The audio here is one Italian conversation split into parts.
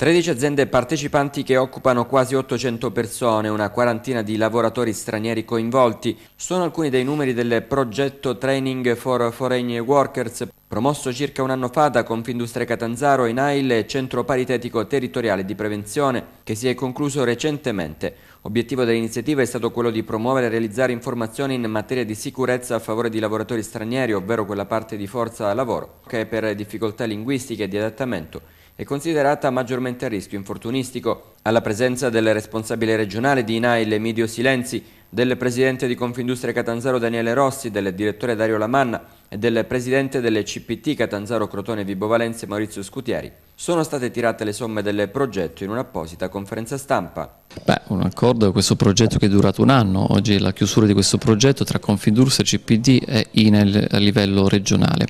13 aziende partecipanti che occupano quasi 800 persone, una quarantina di lavoratori stranieri coinvolti, sono alcuni dei numeri del progetto Training for Foreign Workers, promosso circa un anno fa da Confindustria Catanzaro in AIL, Centro Paritetico Territoriale di Prevenzione, che si è concluso recentemente. Obiettivo dell'iniziativa è stato quello di promuovere e realizzare informazioni in materia di sicurezza a favore di lavoratori stranieri, ovvero quella parte di forza lavoro che per difficoltà linguistiche e di adattamento è considerata maggiormente a rischio infortunistico. Alla presenza del responsabile regionale di INAIL Emidio Silenzi, del presidente di Confindustria Catanzaro Daniele Rossi, del direttore Dario Lamanna e del presidente delle CPT Catanzaro Crotone Vibo Valenze Maurizio Scutieri. Sono state tirate le somme del progetto in un'apposita conferenza stampa. Beh, un accordo, questo progetto che è durato un anno, oggi è la chiusura di questo progetto tra Confindustria, CPD e INEL a livello regionale.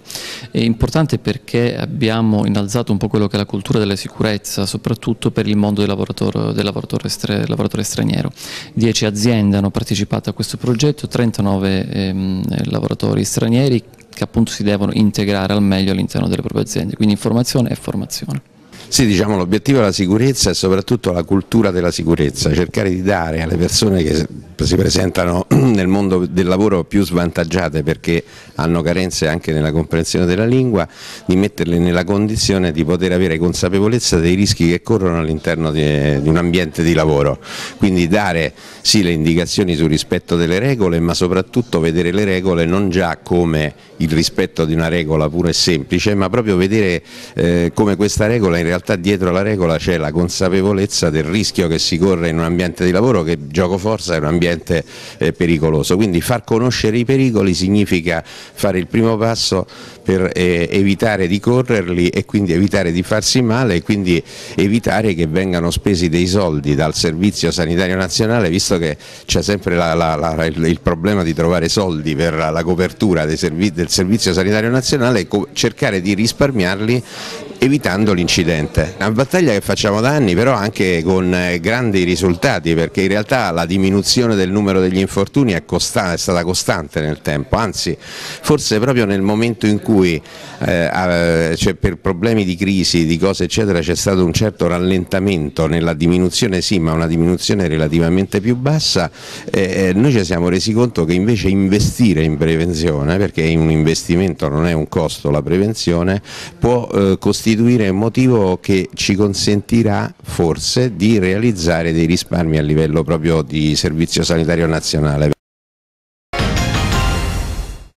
È importante perché abbiamo innalzato un po' quello che è la cultura della sicurezza, soprattutto per il mondo del lavoratore, del lavoratore, stre, lavoratore straniero. Dieci aziende hanno partecipato partecipato a questo progetto 39 ehm, lavoratori stranieri che appunto si devono integrare al meglio all'interno delle proprie aziende, quindi informazione e formazione. Sì, diciamo l'obiettivo è la sicurezza e soprattutto la cultura della sicurezza, cercare di dare alle persone che si presentano nel mondo del lavoro più svantaggiate perché hanno carenze anche nella comprensione della lingua, di metterle nella condizione di poter avere consapevolezza dei rischi che corrono all'interno di, di un ambiente di lavoro. Quindi dare sì le indicazioni sul rispetto delle regole, ma soprattutto vedere le regole non già come il rispetto di una regola pura e semplice, ma proprio vedere eh, come questa regola, in realtà dietro alla regola c'è la consapevolezza del rischio che si corre in un ambiente di lavoro che gioco forza è un ambiente eh, pericoloso pericoloso, quindi far conoscere i pericoli significa fare il primo passo per eh, evitare di correrli e quindi evitare di farsi male e quindi evitare che vengano spesi dei soldi dal Servizio Sanitario Nazionale, visto che c'è sempre la, la, la, il, il, problema di trovare soldi per la copertura servi, del Servizio Sanitario Nazionale, cercare di risparmiarli evitando l'incidente. Una battaglia che facciamo da anni però anche con eh, grandi risultati perché in realtà la diminuzione del numero degli infortuni è, costante, è stata costante nel tempo, anzi forse proprio nel momento in cui eh, cioè per problemi di crisi, di cose eccetera c'è stato un certo rallentamento nella diminuzione sì ma una diminuzione relativamente più bassa, eh, eh noi ci siamo resi conto che invece investire in prevenzione perché è un investimento non è un costo la prevenzione può eh, costituire costituire un motivo che ci consentirà forse di realizzare dei risparmi a livello proprio di servizio sanitario nazionale.